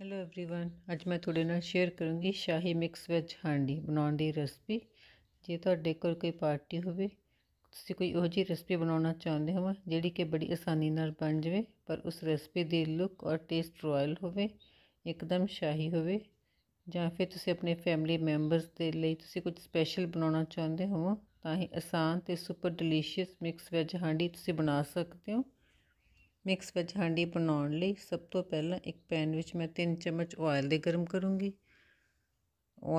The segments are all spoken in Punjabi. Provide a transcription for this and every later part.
ਹੈਲੋ एवरीवन ਅੱਜ ਮੈਂ ਤੁਹਾਡੇ ਨਾਲ ਸ਼ੇਅਰ ਕਰੂੰਗੀ ਸ਼ਾਹੀ ਮਿਕਸ ਵਿੱਚ ਹਾਂਡੀ ਬਣਾਉਣ ਦੀ ਰੈਸਪੀ ਜੇ ਤੁਹਾਡੇ ਕੋਲ ਕੋਈ ਪਾਰਟੀ ਹੋਵੇ ਤੁਸੀਂ ਕੋਈ ਉਹ ਜੀ ਰੈਸਪੀ ਬਣਾਉਣਾ ਚਾਹੁੰਦੇ ਹੋ ਜਿਹੜੀ ਕਿ ਬੜੀ ਆਸਾਨੀ ਨਾਲ ਬਣ ਜਵੇ ਪਰ ਉਸ ਰੈਸਪੀ ਦੀ ਲੁੱਕ ਔਰ ਟੇਸਟ ਰਾਇਲ ਹੋਵੇ ਇੱਕਦਮ ਸ਼ਾਹੀ ਹੋਵੇ ਜਾਂ ਫਿਰ ਤੁਸੀਂ ਆਪਣੇ ਫੈਮਿਲੀ ਮੈਂਬਰਸ ਦੇ ਲਈ ਤੁਸੀਂ ਕੁਝ ਸਪੈਸ਼ਲ ਬਣਾਉਣਾ ਚਾਹੁੰਦੇ ਹੋ ਤਾਂ ਇਹ ਆਸਾਨ ਤੇ ਸੁਪਰ ਡਿਲੀਸ਼ੀਅਸ ਮਿਕਸ ਵਿੱਚ ਹਾਂਡੀ ਤੁਸੀਂ ਬਣਾ ਸਕਦੇ ਹੋ ਮਿਕਸ ਵਿੱਚ ਹਾਂਡੀ ਬਣਾਉਣ ਲਈ ਸਭ ਤੋਂ ਪਹਿਲਾਂ ਇੱਕ ਪੈਨ ਵਿੱਚ ਮੈਂ 3 ਚਮਚ ਆਇਲ ਦੇ ਗਰਮ ਕਰੂੰਗੀ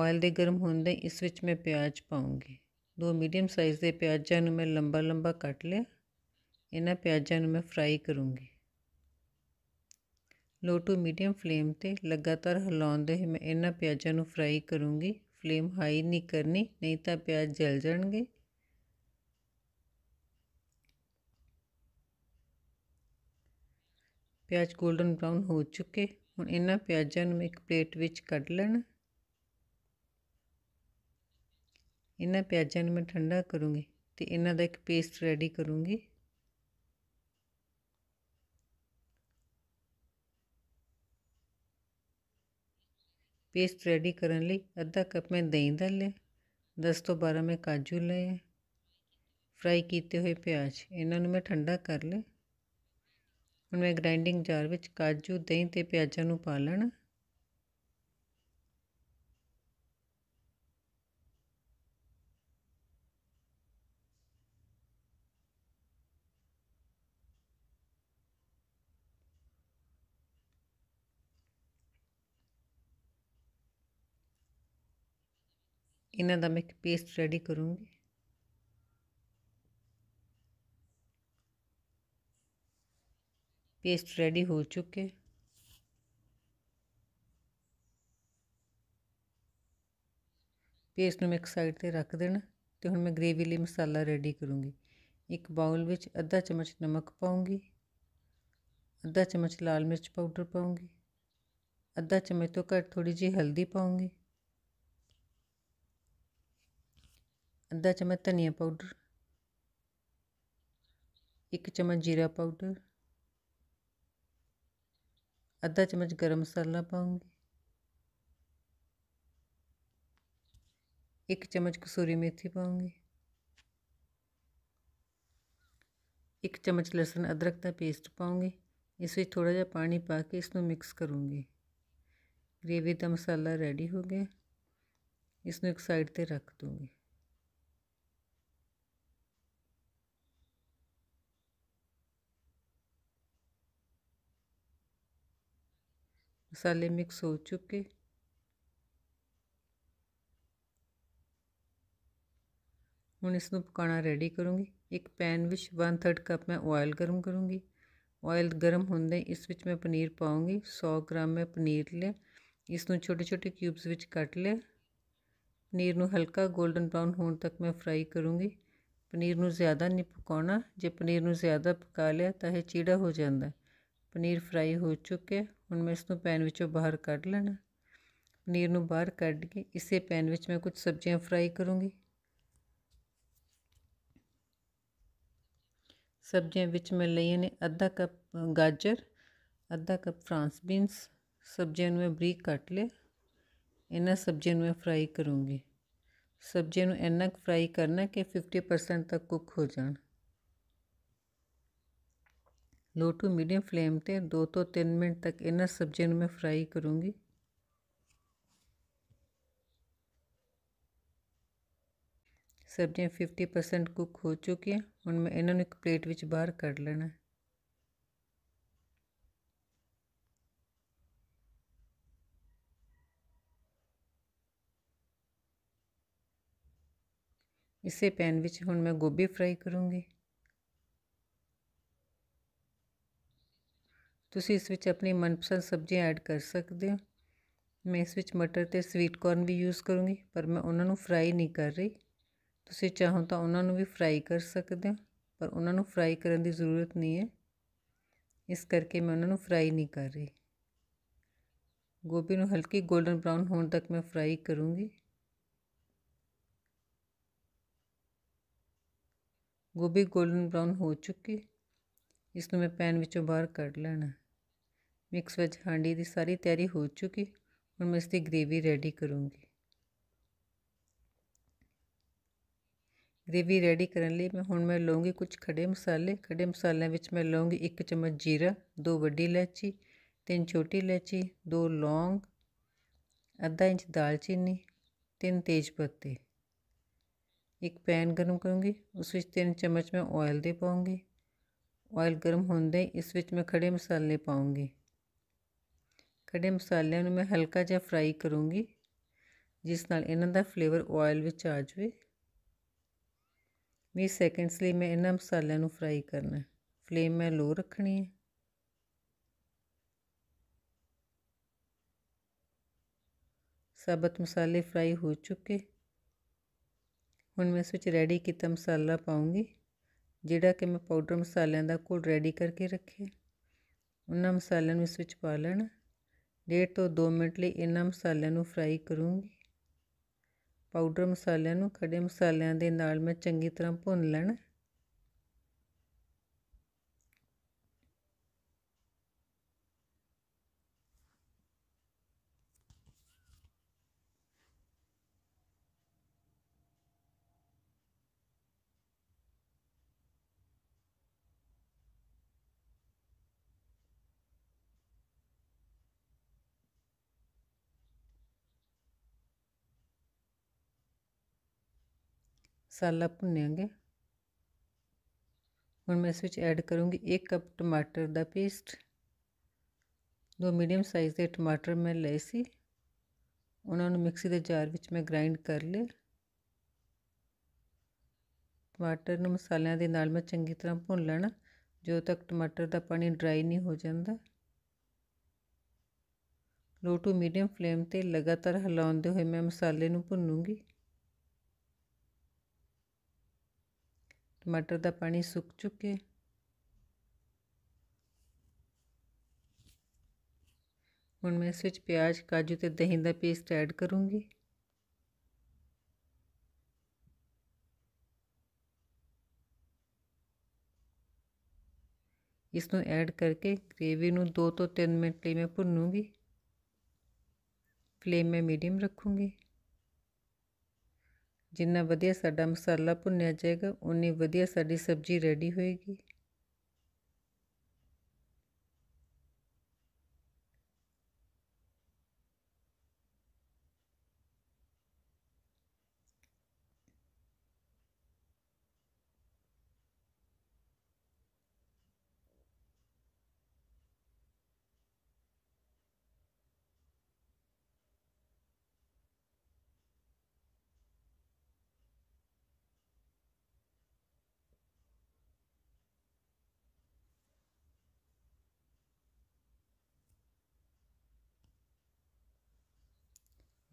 ਆਇਲ ਦੇ ਗਰਮ ਹੁੰਦੇ ਇਸ ਵਿੱਚ ਮੈਂ ਪਿਆਜ਼ ਪਾਉਂਗੀ ਦੋ ਮੀਡੀਅਮ ਸਾਈਜ਼ ਦੇ ਪਿਆਜ਼ਾਂ ਨੂੰ ਮੈਂ ਲੰਬਾ ਲੰਬਾ ਕੱਟ ਲਿਆ ਇਹਨਾਂ ਪਿਆਜ਼ਾਂ ਨੂੰ ਮੈਂ ਫਰਾਈ ਕਰੂੰਗੀ ਲੋ ਟੂ ਮੀਡੀਅਮ ਫਲੇਮ ਤੇ ਲਗਾਤਾਰ ਹਿਲਾਉਂਦੇ ਹੋਏ ਮੈਂ ਇਹਨਾਂ ਪਿਆਜ਼ਾਂ ਨੂੰ ਫਰਾਈ ਕਰੂੰਗੀ ਫਲੇਮ ਹਾਈ ਨਹੀਂ ਕਰਨੀ ਨਹੀਂ ਤਾਂ ਪਿਆਜ਼ ਜਲ ਜਾਣਗੇ ਪਿਆਜ਼ 골ਡਨ ਬ੍ਰਾਊਨ ਹੋ ਚੁੱਕੇ ਹੁਣ ਇਹਨਾਂ ਪਿਆਜ਼ਾਂ ਨੂੰ ਇੱਕ ਪਲੇਟ ਵਿੱਚ ਕੱਢ ਲੈਣਾ ਇਹਨਾਂ ਪਿਆਜ਼ਾਂ ਨੂੰ ਮੈਂ ਠੰਡਾ ਕਰੂੰਗੀ ਤੇ ਇਹਨਾਂ ਦਾ ਇੱਕ ਪੇਸਟ ਰੈਡੀ ਕਰੂੰਗੀ ਪੇਸਟ ਰੈਡੀ ਕਰਨ ਲਈ ਅੱਧਾ ਕੱਪ ਮੈਂ ਦਹੀਂ ਦਾ ਲਿਆ 10 ਤੋਂ 12 ਮੈਂ ਕਾਜੂ ਲਏ ਫਰਾਈ ਕੀਤੇ ਹੋਏ ਪਿਆਜ਼ ਇਹਨਾਂ ਨੂੰ ਮੈਂ ਠੰਡਾ ਕਰ ਲਿਆ ਹੁਣ ਮੈਂ ਗ੍ਰਾਈਂਡਿੰਗ ਜਾਰ ਵਿੱਚ ਕਾਜੂ ਦਹੀਂ ਤੇ ਪਿਆਜ਼ਾਂ ਨੂੰ ਪਾ ਲੈਣਾ ਇਹਨਾਂ ਦਾ ਮੈਂ ਇੱਕ ਪੇਸਟ ਰੈਡੀ ਕਰੂੰਗੀ ਪੇਸਟ ਰੈਡੀ ਹੋ ਚੁੱਕੇ ਪੇਸਟ ਨੂੰ ਮੈਂ ਇੱਕ ਸਾਈਡ ਤੇ ਰੱਖ ਦੇਣਾ ਤੇ ਹੁਣ ਮੈਂ ਗ੍ਰੇਵੀ ਲਈ ਮਸਾਲਾ ਰੈਡੀ ਕਰੂੰਗੀ ਇੱਕ ਬਾਉਲ ਵਿੱਚ ਅੱਧਾ ਚਮਚ ਨਮਕ ਪਾਉਂਗੀ ਅੱਧਾ ਚਮਚ ਲਾਲ ਮਿਰਚ ਪਾਊਡਰ ਪਾਉਂਗੀ ਅੱਧਾ ਚਮਚ ਤੋਂ ਘੱਟ ਥੋੜੀ ਜਿਹੀ ਹਲਦੀ ਪਾਉਂਗੀ ਅੱਧਾ ਚਮਚ ਧਨੀਆ ਪਾਊਡਰ ਇੱਕ ਚਮਚ ਜੀਰਾ ਪਾਊਡਰ ਅੱਧਾ ਚਮਚ ਗਰਮ ਮਸਾਲਾ ਪਾਉਂਗੀ ਇੱਕ ਚਮਚ ਕਸੂਰੀ ਮੇਥੀ ਪਾਉਂਗੀ ਇੱਕ ਚਮਚ ਲਸਣ ਅਦਰਕ ਦਾ ਪੇਸਟ ਪਾਉਂਗੀ ਇਸ ਵਿੱਚ ਥੋੜਾ ਜਿਹਾ ਪਾਣੀ ਪਾ ਕੇ ਇਸ ਨੂੰ ਮਿਕਸ ਕਰੂੰਗੀ ਗ੍ਰੇਵੀ ਦਾ ਮਸਾਲਾ ਰੈਡੀ ਹੋ ਗਿਆ ਇਸ ਨੂੰ ਇੱਕ ਸਾਈਡ ਤੇ ਰੱਖ ਦੂੰਗੀ ਮਸਾਲੇ ਮਿਕਸ ਹੋ ਚੁੱਕੇ ਹੁਣ ਇਸ ਨੂੰ ਪਕਾਉਣਾ ਰੈਡੀ ਕਰੂੰਗੀ ਇੱਕ ਪੈਨ ਵਿੱਚ 1/3 ਕੱਪ ਮੈਂ ਆਇਲ ਗਰਮ ਕਰੂੰਗੀ ਆਇਲ ਗਰਮ ਹੁੰਦੇ ਇਸ ਵਿੱਚ ਮੈਂ ਪਨੀਰ ਪਾਉਂਗੀ 100 ਗ੍ਰਾਮ ਮੈਂ ਪਨੀਰ ਲਿਆ ਇਸ ਨੂੰ ਛੋਟੇ ਛੋਟੇ ਕਿਊਬਸ ਵਿੱਚ ਕੱਟ ਲਿਆ ਪਨੀਰ ਨੂੰ ਹਲਕਾ 골ਡਨ ਬ੍ਰਾਊਨ ਹੋਣ ਤੱਕ ਮੈਂ ਫਰਾਈ ਕਰੂੰਗੀ ਪਨੀਰ ਨੂੰ ਜ਼ਿਆਦਾ ਨਹੀਂ ਪਕਾਉਣਾ ਜੇ ਪਨੀਰ ਨੂੰ ਜ਼ਿਆਦਾ ਪਕਾ ਲਿਆ ਤਾਂ ਇਹ ਚੀੜਾ ਹੋ ਜਾਂਦਾ ਪਨੀਰ ਫਰਾਈ ਹੋ ਚੁੱਕਿਆ ਹੁਣ ਮੈਂ ਇਸ ਨੂੰ ਪੈਨ ਵਿੱਚੋਂ ਬਾਹਰ ਕੱਢ ਲੈਣਾ ਪਨੀਰ ਨੂੰ ਬਾਹਰ ਕੱਢ ਕੇ ਇਸੇ ਪੈਨ ਵਿੱਚ ਮੈਂ ਕੁਝ ਸਬਜ਼ੀਆਂ ਫਰਾਈ ਕਰੂੰਗੀ ਸਬਜ਼ੀਆਂ ਵਿੱਚ ਮੈਂ ਲਈਆਂ ਨੇ ਅੱਧਾ ਕੱਪ ਗਾਜਰ ਅੱਧਾ ਕੱਪ ਫਰਾਂਸ ਬੀਨਸ ਸਬਜ਼ੀਆਂ ਨੂੰ ਮੈਂ ਬਰੀਕ ਕੱਟ ਲਿਆ ਇਹਨਾਂ ਸਬਜ਼ੀਆਂ ਨੂੰ ਮੈਂ ਫਰਾਈ ਕਰੂੰਗੀ ਸਬਜ਼ੀਆਂ ਨੂੰ ਇੰਨਾ ਫਰਾਈ ਕਰਨਾ ਕਿ 50% ਤੱਕ ਕੁੱਕ ਹੋ ਜਾਣ लो टू मीडियम फ्लेम पे दो तो तीन मिनट तक ਇਹਨਾਂ ਸਬਜ਼ੀਆਂ ਨੂੰ ਮੈਂ ਫਰਾਈ ਕਰੂੰਗੀ ਸਬਜ਼ੀਆਂ 50% ਕੁੱਕ ਹੋ ਚੁੱਕੀਆਂ ਹੁਣ ਮੈਂ ਇਹਨਾਂ ਨੂੰ ਇੱਕ ਪਲੇਟ ਵਿੱਚ ਬਾਹਰ ਕੱਢ ਲੈਣਾ ਇਸੇ ਪੈਨ ਵਿੱਚ ਹੁਣ ਮੈਂ ਗੋਭੀ ਫਰਾਈ ਕਰੂੰਗੀ ਤੁਸੀਂ ਇਸ ਵਿੱਚ ਆਪਣੀ ਮਨਪਸੰਦ ਸਬਜ਼ੀਆਂ ਐਡ ਕਰ ਸਕਦੇ ਹੋ ਮੈਂ ਇਸ ਵਿੱਚ ਮਟਰ ਤੇ ਸਵੀਟ ਕੌਰਨ ਵੀ ਯੂਜ਼ ਕਰੂੰਗੀ ਪਰ ਮੈਂ ਉਹਨਾਂ ਨੂੰ ਫਰਾਈ ਨਹੀਂ ਕਰ ਰਹੀ ਤੁਸੀਂ ਚਾਹੋ ਤਾਂ ਉਹਨਾਂ ਨੂੰ ਵੀ ਫਰਾਈ ਕਰ ਸਕਦੇ ਹੋ ਪਰ ਉਹਨਾਂ ਨੂੰ ਫਰਾਈ ਕਰਨ ਦੀ ਜ਼ਰੂਰਤ ਨਹੀਂ ਹੈ ਇਸ ਕਰਕੇ ਮੈਂ ਉਹਨਾਂ ਨੂੰ ਫਰਾਈ ਨਹੀਂ ਕਰ ਰਹੀ ਗੋਭੀ ਨੂੰ ਹਲਕੀ 골ਡਨ ਬ੍ਰਾਊਨ ਹੋਣ ਤੱਕ ਮੈਂ ਫਰਾਈ ਕਰੂੰਗੀ ਗੋਭੀ 골ਡਨ ਬ੍ਰਾਊਨ ਹੋ ਚੁੱਕੀ ਇਸ ਨੂੰ ਮੈਂ ਪੈਨ ਵਿੱਚੋਂ ਬਾਹਰ ਕੱਢ ਲੈਣਾ ਮਿਕਸ ਵਿੱਚ ਹਾਂਡੀ ਦੀ ਸਾਰੀ ਤਿਆਰੀ ਹੋ ਚੁੱਕੀ ਹੁਣ ਮੈਂ ਇਸ ਦੀ ਗ੍ਰੇਵੀ ਰੈਡੀ ਕਰੂੰਗੀ ਗ੍ਰੇਵੀ ਰੈਡੀ ਕਰਨ ਲਈ ਮੈਂ ਹੁਣ ਮੈਂ ਲਵਾਂਗੀ ਕੁਝ ਖੜੇ ਮਸਾਲੇ ਖੜੇ ਮਸਾਲਿਆਂ ਵਿੱਚ ਮੈਂ ਲਵਾਂਗੀ 1 ਚਮਚ ਜੀਰਾ 2 ਵੱਡੀ ਇਲਾਇਚੀ 3 ਛੋਟੀ ਇਲਾਇਚੀ 2 ਲੌਂਗ ਅੱਧਾ ਇੰਚ ਦਾਲਚੀਨੀ 3 ਤੇਜ ਪੱਤੇ ਇੱਕ ਪੈਨ ਗਰਮ ਕਰੂੰਗੀ ਉਸ ਵਿੱਚ 3 ਚਮਚ ਮੈਂ ਆਇਲ ਦੇ ਪਾਉਂਗੀ ਆਇਲ ਗਰਮ ਹੁੰਦੇ ਇਸ ਵਿੱਚ ਮੈਂ ਖੜੇ ਮਸਾਲੇ ਪਾਉਂਗੀ ਖੜੇ ਮਸਾਲਿਆਂ ਨੂੰ ਮੈਂ ਹਲਕਾ ਜਿਹਾ ਫਰਾਈ ਕਰੂੰਗੀ ਜਿਸ ਨਾਲ ਇਹਨਾਂ ਦਾ ਫਲੇਵਰ ਆਇਲ ਵਿੱਚ ਆ ਜਾਵੇ 20 ਸੈਕਿੰਡਸ ਲਈ ਮੈਂ ਇਹਨਾਂ ਮਸਾਲਿਆਂ ਨੂੰ ਫਰਾਈ ਕਰਨਾ ਫਲੇਮ ਮੈਂ ਲੋ ਰੱਖਣੀ ਹੈ ਸਬਤ ਮਸਾਲੇ ਫਰਾਈ ਹੋ ਚੁੱਕੇ ਹੁਣ ਮੈਂ ਇਸ ਵਿੱਚ ਰੈਡੀ ਕੀਤਾ ਮਸਾਲਾ ਪਾਉਂਗੀ ਜਿਹੜਾ ਕਿ ਮੈਂ ਪਾਊਡਰ ਮਸਾਲਿਆਂ ਦਾ ਕੋਲ ਰੈਡੀ ਕਰਕੇ ਰੱਖਿਆ ਉਹਨਾਂ ਮਸਾਲਿਆਂ ਨੂੰ ਇਸ ਵਿੱਚ ਪਾ ਲੈਣਾ ਡੇਢ ਤੋਂ 2 ਮਿੰਟ ਲਈ ਇਹਨਾਂ ਮਸਾਲਿਆਂ ਨੂੰ ਫਰਾਈ ਕਰੂੰਗੀ ਪਾਊਡਰ ਮਸਾਲਿਆਂ ਨੂੰ ਖੜੇ ਮਸਾਲਿਆਂ ਦੇ ਨਾਲ ਮੈਂ ਚੰਗੀ ਤਰ੍ਹਾਂ ਭੁੰਨ ਲੈਣਾ ਮਸਾਲਾ ਭੁੰਨਾਂਗੇ ਹੁਣ ਮੈਂ ਇਸ ਵਿੱਚ ਐਡ ਕਰੂੰਗੀ 1 ਕੱਪ ਟਮਾਟਰ ਦਾ ਪੇਸਟ ਦੋ ਮੀਡੀਅਮ ਸਾਈਜ਼ ਦੇ ਟਮਾਟਰ ਮੈਂ ਲਏ ਸੀ ਉਹਨਾਂ ਨੂੰ ਮਿਕਸੀ ਦੇ ਜਾਰ ਵਿੱਚ ਮੈਂ ਗ੍ਰਾਈਂਡ ਕਰ ਲਏ ਟਮਾਟਰ ਨੂੰ ਮਸਾਲਿਆਂ ਦੇ ਨਾਲ ਮੈਂ ਚੰਗੀ ਤਰ੍ਹਾਂ ਭੁੰਨ ਲੈਣਾ ਜਦੋਂ ਤੱਕ ਟਮਾਟਰ ਦਾ ਪਾਣੀ ਡਰਾਈ ਨਹੀਂ ਹੋ ਜਾਂਦਾ ਲੋ ਟੂ ਮੀਡੀਅਮ ਫਲੇਮ ਤੇ ਲਗਾਤਾਰ ਹਿਲਾਉਂਦੇ ਹੋਏ ਮੈਂ ਮਸਾਲੇ ਨੂੰ ਭੁੰਨੂੰਗੀ ਮਟਰ ਦਾ ਪਾਣੀ ਸੁੱਕ ਚੁੱਕੇ ਹੁਣ ਮੈਂ ਇਸ ਵਿੱਚ ਪਿਆਜ਼ ਕਾਜੂ ਤੇ ਦਹੀਂ ਦਾ ਪੇਸਟ ਐਡ ਕਰੂੰਗੀ ਇਸ ਨੂੰ ਐਡ ਕਰਕੇ ਗ੍ਰੇਵੀ ਨੂੰ 2 ਤੋਂ 3 ਮਿੰਟ ਲਈ ਮੈਂ ਭੁੰਨੂੰਗੀ ਫਲੇਮ ਮੈਂ ਮੀਡੀਅਮ ਰੱਖੂੰਗੀ ਜਿੰਨਾ ਵਧੀਆ ਸਾਡਾ ਮਸਾਲਾ ਭੁੰਨਿਆ ਜਾਏਗਾ ਉਨੀ ਵਧੀਆ ਸਾਡੀ ਸਬਜ਼ੀ ਰੈਡੀ ਹੋਏਗੀ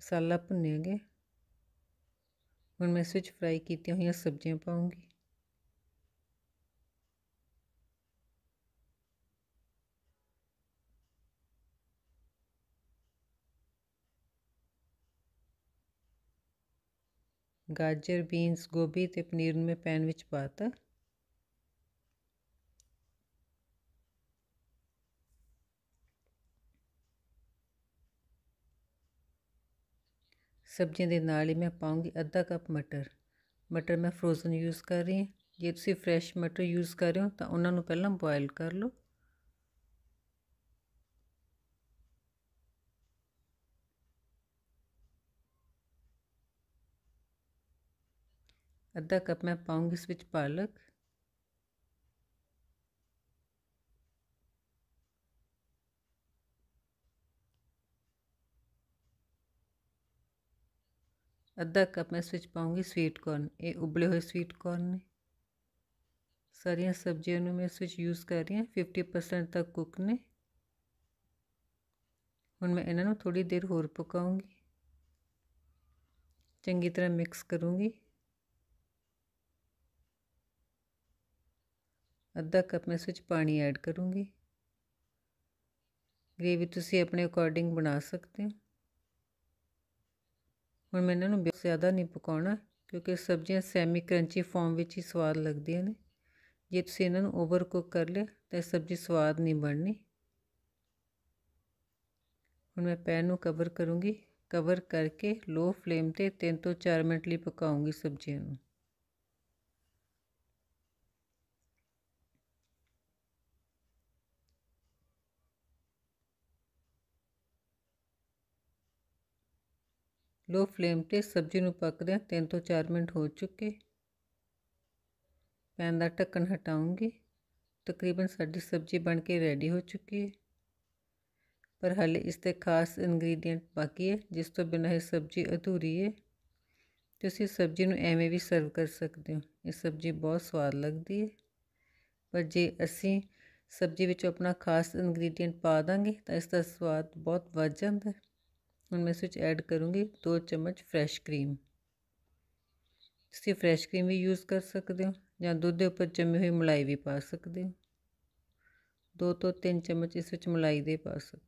ਮਸਾਲਾ ਭੁੰਨਿਆ ਗਿਆ ਹੁਣ ਮੈਂ ਇਸ ਵਿੱਚ ਫਰਾਈ ਕੀਤੀਆਂ ਹੋਈਆਂ ਸਬਜ਼ੀਆਂ ਪਾਉਂਗੀ ਗਾਜਰ ਬੀਨਸ ਗੋਭੀ ਤੇ ਪਨੀਰ ਨੂੰ ਮੈਂ ਪੈਨ ਵਿੱਚ ਪਾਤਾ ਸਬਜ਼ੀਆਂ ਦੇ ਨਾਲ ਹੀ ਮੈਂ ਪਾਉਂਗੀ ਅੱਧਾ ਕੱਪ ਮਟਰ ਮਟਰ ਮੈਂ ਫਰੋਜ਼ਨ ਯੂਜ਼ ਕਰ ਰਹੀ ਹਾਂ ਜੇ ਤੁਸੀਂ ਫਰੈਸ਼ ਮਟਰ ਯੂਜ਼ ਕਰ ਰਹੇ ਹੋ ਤਾਂ ਉਹਨਾਂ ਨੂੰ ਪਹਿਲਾਂ ਬੋਇਲ ਕਰ ਲਓ ਅੱਧਾ ਕੱਪ ਮੈਂ ਪਾਉਂਗੀ ਇਸ ਵਿੱਚ ਪਾਲਕ ਅੱਧਾ ਕੱਪ ਮੈਂ ਇਸ ਵਿੱਚ ਪਾਉਂਗੀ ਸਵੀਟ ਕੌਰਨ ਇਹ ਉਬਲੇ ਹੋਏ ਸਵੀਟ ਕੌਰਨ ਨੇ ਸਾਰੀਆਂ ਸਬਜ਼ੀਆਂ ਨੂੰ ਮੈਂ ਇਸ ਵਿੱਚ ਯੂਜ਼ ਕਰ ਰਹੀ ਹਾਂ 50% ਤੱਕ ਕੁੱਕ ਨੇ ਹੁਣ ਮੈਂ ਇਹਨਾਂ ਨੂੰ ਥੋੜੀ ਦੇਰ ਹੋਰ ਪਕਾਉਂਗੀ ਚੰਗੀ ਤਰ੍ਹਾਂ ਮਿਕਸ ਕਰੂੰਗੀ ਅੱਧਾ ਕੱਪ ਮੈਂ ਇਸ ਵਿੱਚ ਪਾਣੀ ਐਡ ਕਰੂੰਗੀ ਗ੍ਰੇਵੀ ਤੁਸੀਂ ਆਪਣੇ ਅਕੋਰਡਿੰਗ ਬਣਾ ਸਕਦੇ ਹੋ ਹੁਣ ਮੈਂ ਇਹਨਾਂ ਨੂੰ ਬਹੁਤ ਜ਼ਿਆਦਾ ਨਹੀਂ ਪਕਾਉਣਾ ਕਿਉਂਕਿ ਸਬਜ਼ੀਆਂ ਸੈਮੀ ਕਰੰਚੀ ਫਾਰਮ ਵਿੱਚ ਹੀ ਸਵਾਦ ਲੱਗਦੀਆਂ ਨੇ ਜੇ ਤੁਸੀਂ ਇਹਨਾਂ ਨੂੰ ਓਵਰ ਕੁੱਕ ਕਰ ਲਿਆ ਤਾਂ ਸਬਜ਼ੀ ਸਵਾਦ ਨਹੀਂ ਬਣਨੀ ਹੁਣ ਮੈਂ ਪੈਨ ਨੂੰ ਕਵਰ ਕਰੂੰਗੀ ਕਵਰ ਕਰਕੇ ਲੋ ਫਲੇਮ ਤੇ 3 ਤੋਂ 4 ਮਿੰਟ ਲਈ ਪਕਾਉਂਗੀ ਸਬਜ਼ੀਆਂ ਨੂੰ ਲੋ ਫਲੇਮ ਤੇ ਸਬਜ਼ੀ ਨੂੰ ਪੱਕਦਿਆਂ 3 ਤੋਂ 4 ਮਿੰਟ ਹੋ ਚੁੱਕੇ ਪੈਨ ਦਾ ਢੱਕਣ ਹਟਾਉਂਗੀ ਤਕਰੀਬਨ ਸਾਡੀ ਸਬਜ਼ੀ ਬਣ ਕੇ ਰੈਡੀ ਹੋ ਚੁੱਕੀ ਹੈ ਪਰ ਹਾਲੇ ਇਸ ਤੇ ਖਾਸ ਇਨਗਰੀਡੀਅੰਟ ਬਾਕੀ ਹੈ ਜਿਸ ਤੋਂ ਬਿਨਾਂ ਇਹ ਸਬਜ਼ੀ ਅਧੂਰੀ ਹੈ ਤੁਸੀਂ ਸਬਜ਼ੀ ਨੂੰ ਐਵੇਂ ਵੀ ਸਰਵ ਕਰ ਸਕਦੇ ਹੋ ਇਹ ਸਬਜ਼ੀ ਬਹੁਤ ਸਵਾਦ ਲੱਗਦੀ ਹੈ ਪਰ ਜੇ ਅਸੀਂ ਸਬਜ਼ੀ ਵਿੱਚ ਆਪਣਾ ਖਾਸ ਇਨਗਰੀਡੀਅੰਟ ਪਾ ਦਾਂਗੇ ਤਾਂ ਇਸ ਦਾ ਸਵਾਦ ਬਹੁਤ ਵੱਧ ਜਾਂਦਾ ਹੈ ਹੁਣ ਇਸ ਵਿੱਚ ਐਡ ਕਰੂੰਗੀ दो ਚਮਚ ਫਰੈਸ਼ ਕਰੀਮ ਤੁਸੀਂ ਫਰੈਸ਼ ਕਰੀਮ ਵੀ ਯੂਜ਼ ਕਰ ਸਕਦੇ ਹੋ ਜਾਂ ਦੁੱਧ ਦੇ ਉੱਪਰ ਜੰਮੀ ਹੋਈ ਮਲਾਈ ਵੀ ਪਾ ਸਕਦੇ ਹੋ ਦੋ ਤੋਂ ਤਿੰਨ ਚਮਚ ਇਸ ਵਿੱਚ ਮਲਾਈ ਦੇ ਪਾ ਸਕਦੇ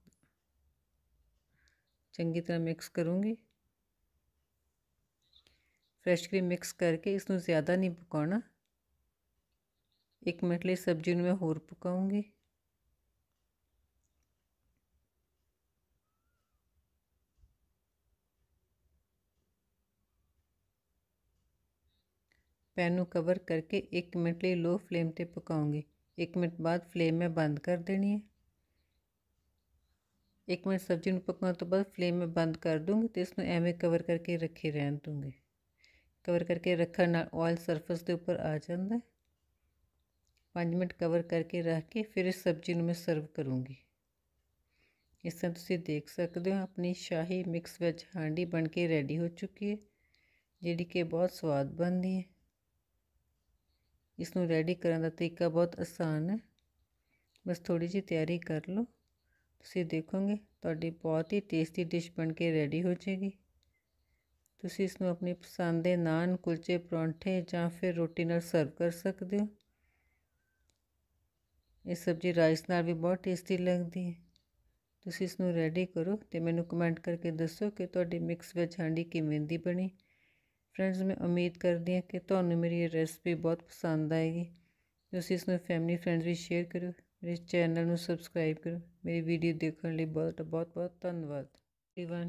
ਚੰਗੀ ਤਰ੍ਹਾਂ ਮਿਕਸ ਕਰੂੰਗੀ ਫਰੈਸ਼ ਕਰੀਮ ਮਿਕਸ ਕਰਕੇ ਇਸ ਨੂੰ ਜ਼ਿਆਦਾ ਨਹੀਂ ਪਕਾਉਣਾ 1 ਮਿੰਟ ਲਈ ਸਬਜ਼ੀ ਨੂੰ ਮੈਂ ਹੋਰ ਪਕਾਉਂਗੀ ਪੈਨ ਨੂੰ ਕਵਰ ਕਰਕੇ 1 ਮਿੰਟ ਲਈ ਲੋ ਫਲੇਮ ਤੇ ਪਕਾਉਂਗੀ 1 ਮਿੰਟ ਬਾਅਦ ਫਲੇਮ ਮੈਂ ਬੰਦ ਕਰ ਦੇਣੀ ਹੈ 1 ਮਿੰਟ ਸਬਜ਼ੀ ਨੂੰ ਪਕਾਉਣ ਤੋਂ ਬਾਅਦ ਫਲੇਮ ਮੈਂ ਬੰਦ ਕਰ ਦੂੰਗੀ ਤੇ ਇਸ ਨੂੰ ਐਵੇਂ ਕਵਰ ਕਰਕੇ ਰੱਖੇ ਰਹਿਣ ਦੂੰਗੀ ਕਵਰ ਕਰਕੇ ਰੱਖਣ ਨਾਲ ਆਇਲ ਸਰਫੇਸ ਦੇ ਉੱਪਰ ਆ ਜਾਂਦਾ ਹੈ 5 ਮਿੰਟ ਕਵਰ ਕਰਕੇ ਰੱਖ ਕੇ ਫਿਰ ਇਸ ਸਬਜ਼ੀ ਨੂੰ ਮੈਂ ਸਰਵ ਕਰੂੰਗੀ ਇਸ ਤਰ੍ਹਾਂ ਤੁਸੀਂ ਦੇਖ ਸਕਦੇ ਹੋ ਆਪਣੀ ਸ਼ਾਹੀ ਮਿਕਸ ਵੈਜ ਹਾਂਡੀ ਬਣ ਕੇ ਰੈਡੀ ਹੋ ਚੁੱਕੀ ਹੈ ਜਿਹੜੀ ਕਿ ਬਹੁਤ ਸਵਾਦ ਬਣਦੀ ਹੈ ਇਸ ਨੂੰ ਰੈਡੀ ਕਰਨ ਦਾ ਤਰੀਕਾ ਬਹੁਤ ਆਸਾਨ ਹੈ ਬਸ ਥੋੜੀ ਜਿਹੀ ਤਿਆਰੀ ਕਰ ਲਓ ਤੁਸੀਂ ਦੇਖੋਗੇ ਤੁਹਾਡੀ ਬਹੁਤ ਹੀ ਟੇਸਟੀ ਡਿਸ਼ ਬਣ ਕੇ ਰੈਡੀ ਹੋ ਜਾਏਗੀ ਤੁਸੀਂ ਇਸ ਨੂੰ ਆਪਣੀ ਪਸੰਦ ਦੇ ਨਾਨ ਕੁਲਚੇ ਪਰੌਂਠੇ ਜਾਂ ਫਿਰ ਰੋਟੀ ਨਾਲ ਸਰਵ ਕਰ ਸਕਦੇ ਹੋ ਇਹ ਸਬਜ਼ੀ ਰਾਈਸ ਨਾਲ ਵੀ ਬਹੁਤ ਟੇਸਟੀ ਲੱਗਦੀ ਹੈ ਤੁਸੀਂ ਇਸ ਨੂੰ ਰੈਡੀ ਕਰੋ ਤੇ ਮੈਨੂੰ ਕਮੈਂਟ ਕਰਕੇ ਦੱਸੋ ਕਿ ਤੁਹਾਡੀ ਮਿਕਸ ਵਿੱਚ ਹਾਂਡੀ ਕਿਵੇਂ ਦੀ ਬਣੀ ਫਰੈਂਡਸ ਮੈਂ ਉਮੀਦ ਕਰਦੀ ਹਾਂ ਕਿ ਤੁਹਾਨੂੰ ਮੇਰੀ ਇਹ ਰੈਸਪੀ ਬਹੁਤ ਪਸੰਦ ਆਏਗੀ ਤੁਸੀਂ ਇਸ ਨੂੰ ਫੈਮਿਲੀ ਫਰੈਂਡਸ ਵਿੱਚ ਸ਼ੇਅਰ ਕਰੋ ਮੇਰੇ ਚੈਨਲ ਨੂੰ ਸਬਸਕ੍ਰਾਈਬ ਕਰੋ ਮੇਰੀ ਵੀਡੀਓ ਦੇਖਣ ਲਈ ਬਹੁਤ ਬਹੁਤ ਧੰਨਵਾਦ ਈਵਨ